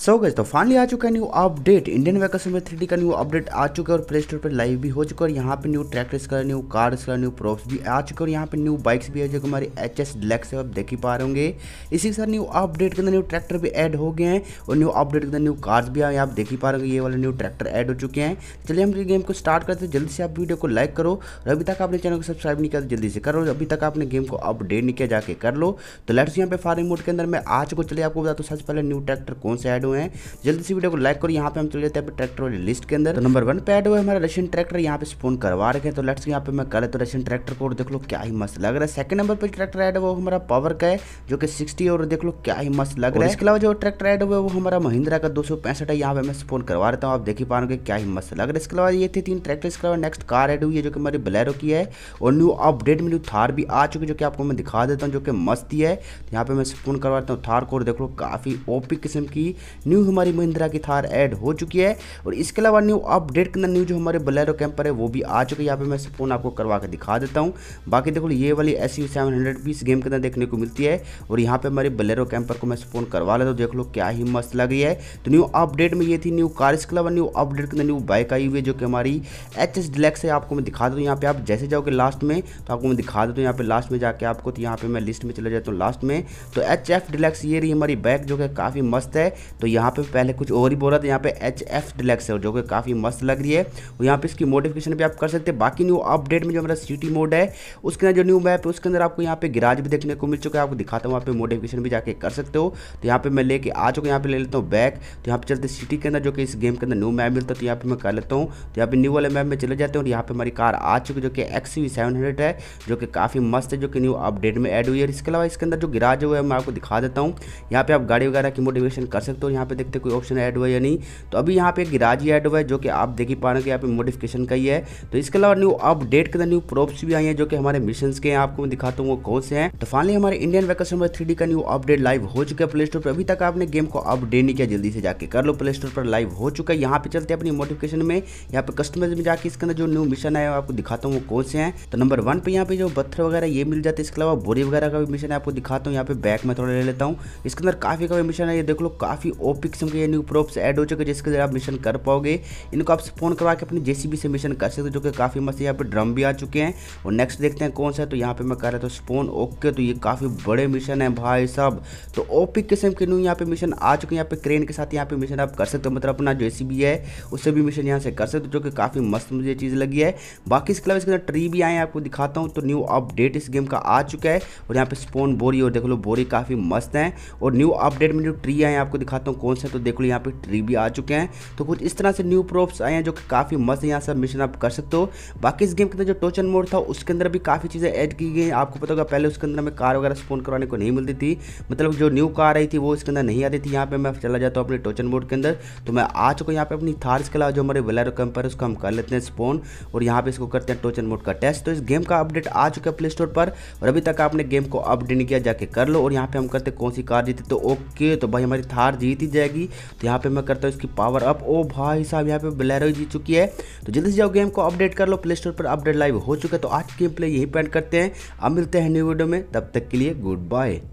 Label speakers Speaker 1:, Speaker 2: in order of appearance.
Speaker 1: सो गज तो फाइनली आ चुका है न्यू अपडेट इंडियन वेकल्स में थ्री का न्यू अपडेट आ चुका है और प्ले स्टोर पर लाइव भी हो चुका है और यहाँ पे न्यू ट्रैक्टर्स का न्यू कार्स का न्यू प्रोफ्स भी आ चुके और यहाँ पे न्यू बाइक्स भी है जो कि हमारे एच एस लैक से आप देख ही पा रहे होंगे इसी के साथ न्यू अपडेट के अंदर न्यू ट्रैक्टर भी एड हो गए हैं और न्यू अपडेट के अंदर न्यू कार्स भी आप देख ही पा रहे ये वाले न्यू ट्रैक्टर एड हो चुके हैं चलिए हम गेम को स्टार्ट करते हैं जल्दी से आप वीडियो को लाइक करो और अभी तक आपने चैनल को सब्सक्राइब नहीं किया तो जल्दी से करो अभी तक आपने गेम को अपडेट नहीं किया जाके कर लो तो लेट्स यहाँ पे फार्मिंग मोड के अंदर मैं आ चुका चलिए आपको बता दो सबसे पहले न्यू ट्रैक्टर कौन सा एड हुए हैं जल्दी से वीडियो को लाइक करो यहाँ पे हम चले जाते हैं ट्रैक्टर वाली लिस्ट के अंदर तो नंबर वन पे एड हुआ हमारा रशियन ट्रैक्टर यहाँ पे स्पोन करवा रखे तो लेट्स यहाँ पे मैं कर तो रशियन ट्रैक्टर को देख लो क्या ही मस्त लग रहा है सेकंड नंबर पर ट्रैक्टर एड हुआ हमारा पावर का है जो कि सिक्सटी और देख लो क्या ही मस्त लग रहा है इसके अलावा जो ट्रैक्टर एड हुआ वो हमारा महिंद्रा का दो है यहाँ पे मैं स्पोन करवा रहता हूँ आप देख ही पाओगे क्या ही मस्त लग रहा है इसके अलावा ये थी तीन ट्रैक्टर इसके अलावा नेक्स्ट कार एड हुई है जो कि हमारी बलेरो की है और न्यू अपडेट में न्यू थार भी आ चुकी है जो कि आपको मैं दिखा देता हूँ जो कि मस्ती है तो यहाँ पे मैं स्पोन करवाता हूँ थार को देख लो काफ़ी ओपी किस्म की न्यू हमारी महिंद्रा की थार ऐड हो चुकी है और इसके अलावा न्यू अपडेट के अंदर न्यू जो हमारे बलेरो कैंपर है वो भी आ चुके हैं यहाँ पे मैं फोन आपको करवा के दिखा देता हूँ बाकी देखो ये वाली एस यू सेवन हंड्रेड भी इस गेम के अंदर देखने को मिलती है और यहाँ पे हमारे बलेरो कैंपर को मैं फोन करवा लेता हूँ देख लो क्या ही मस्त लग रही है तो न्यू अपडेट में ये थी न्यू कार इसके अलावा न्यू अपडेट के अंदर न्यू बाइक आई हुई है जो कि हमारी एच एस डिलेक्स है आपको मैं दिखा देता हूँ यहाँ पे आप जैसे जाओगे लास्ट में तो आपको मैं दिखा देता हूँ यहाँ पे लास्ट में जाके आपको तो यहाँ पे मैं लिस्ट में चले जाता हूँ लास्ट में तो एच एफ डिलेक्स ये रही हमारी बाइक जो कि काफ़ी मस्त है तो यहाँ पे पहले कुछ और ही बोल रहा था यहाँ पे एच एफ डिलेक्स है जो कि काफ़ी मस्त लग रही है और यहाँ पे इसकी मोडिफिकेशन भी आप कर सकते हैं बाकी न्यू अपडेट में जो हमारा सिटी मोड है उसके अंदर जो न्यू मैप है उसके अंदर आपको यहाँ पे गिराज भी देखने को मिल चुका है आपको दिखाता हूँ वहाँ पे मोडिफिकेशन भी जाके कर सकते हो तो यहाँ पर मैं लेके आ चुका यहाँ पे ले लेता हूँ बैक तो यहाँ पर चलते सिटी के अंदर जो कि इस गेम के अंदर न्यू मैप मिलता है तो यहाँ पर मैं कर लेता हूँ तो यहाँ पर न्यू वाले मैप में चले जाते हैं और यहाँ पर हमारी कार आ चुकी जो कि एक्स वी है जो कि काफ़ी मस्त है जो कि न्यू अपडेट में एड हुई है इसके अलावा इसके अंदर जो गिराज हुआ है मैं आपको दिखा देता हूँ यहाँ पे आप गाड़ी वगैरह की मोटिवेशन कर सकते हो हो यहाँ पे देखते कोई ऑप्शन ऐड हुआ या नहीं तो अभी यहाँ पे गिराजी ऐड हुआ है जो कि आप देख ही पा रहे हो कि यहाँ पे मोडिफिकेशन का ही है तो इसके अलावा न्यू अपडेट के अंदर न्यू प्रोप्स भी आई हैं जो कि हमारे मिशन के हैं आपको मैं दिखाता हूँ वो कौन से हैं तो फाइनली हमारे इंडियन वैकस में थ्री का न्यू अपडेट लाइव हो चुका है प्ले स्टोर पर अभी तक आपने गेम को अपडेट नहीं किया जल्दी से जाकर कर लो प्ले स्टोर पर लाइव हो चुका है यहाँ पे चलते अपनी मोटिफिकेशन में यहाँ पे कस्टमर में जाकर इसके अंदर जो न्यू मिशन है आपको दिखाता हूँ वो कौन से हैं तो नंबर वन पे यहाँ पे जो पत्थर वगैरह ये मिल जाते हैं इसके अलावा बोरी वगैरह का भी मिशन है आपको दिखाता हूँ यहाँ पे बैक में थोड़ा ले लेता हूँ इसके अंदर काफी का मिशन है ये देख लो काफी ओपिक किस्म के न्यू प्रोप्स ऐड हो चुके हैं जिसके जरिए आप मिशन कर पाओगे इनको आप स्पोन करवा के अपनी जेसीबी से मिशन कर सकते हो जो कि काफ़ी मस्त यहाँ पे ड्रम भी आ चुके हैं और नेक्स्ट देखते हैं कौन सा है तो यहाँ पे मैं कर रहा था स्पोन ओके तो ये काफ़ी बड़े मिशन है भाई साहब तो ओपी किस्म के न्यू यहाँ पे मिशन आ चुके हैं यहाँ पे क्रेन के साथ यहाँ पे मिशन आप कर सकते हो मतलब अपना जो है उससे भी मिशन यहाँ से कर सकते हो जो कि काफ़ी मस्त मुझे चीज़ लगी है बाकी इसके अलावा इसके अंदर ट्री भी आए हैं आपको दिखाता हूँ तो न्यू अपडेट इस गेम का आ चुका है और यहाँ पर स्पोन बोरी और देख लो बोरी काफ़ी मस्त हैं और न्यू अपडेट में जो ट्री आए हैं आपको दिखाता हूँ हूँ कौन से तो देखो यहाँ पे ट्री भी आ चुके हैं तो कुछ इस तरह से न्यू प्रोप्स आए हैं जो कि काफ़ी मस्त यहाँ से मिशन आप कर सकते हो बाकी इस गेम के अंदर जो टोचन मोड था उसके अंदर भी काफ़ी चीज़ें ऐड की गई हैं आपको पता होगा पहले उसके अंदर हमें कार वगैरह स्पोन करवाने को नहीं मिलती थी मतलब जो न्यू कार आई थी वो इसके अंदर नहीं आती थी यहाँ पर मैं चला जाता हूँ अपने टोचन मोड के अंदर तो मैं आ चुका हूँ यहाँ पर अपनी थार्स के अलावा जो हमारे वेलर कंपर है उसको हम कर लेते हैं स्पोन और यहाँ पर इसको करते हैं टोचन मोड का टेस्ट तो इस गेम का अपडेट आ चुका है प्ले स्टोर पर और अभी तक आपने गेम को अपडेट नहीं किया जाके कर लो और यहाँ पे हम करते कौन सी कार जीती तो ओके तो भाई हमारी थार जीत जीती जाएगी तो यहाँ पे मैं करता हूँ इसकी पावर अप ओ भाई साहब यहाँ पे बलैरो जीत चुकी है तो जल्दी से जाओ गेम को अपडेट कर लो प्ले स्टोर पर अपडेट लाइव हो चुका है तो आज गेम प्ले यही पेंट करते हैं अब मिलते हैं न्यू वीडियो में तब तक के लिए गुड बाय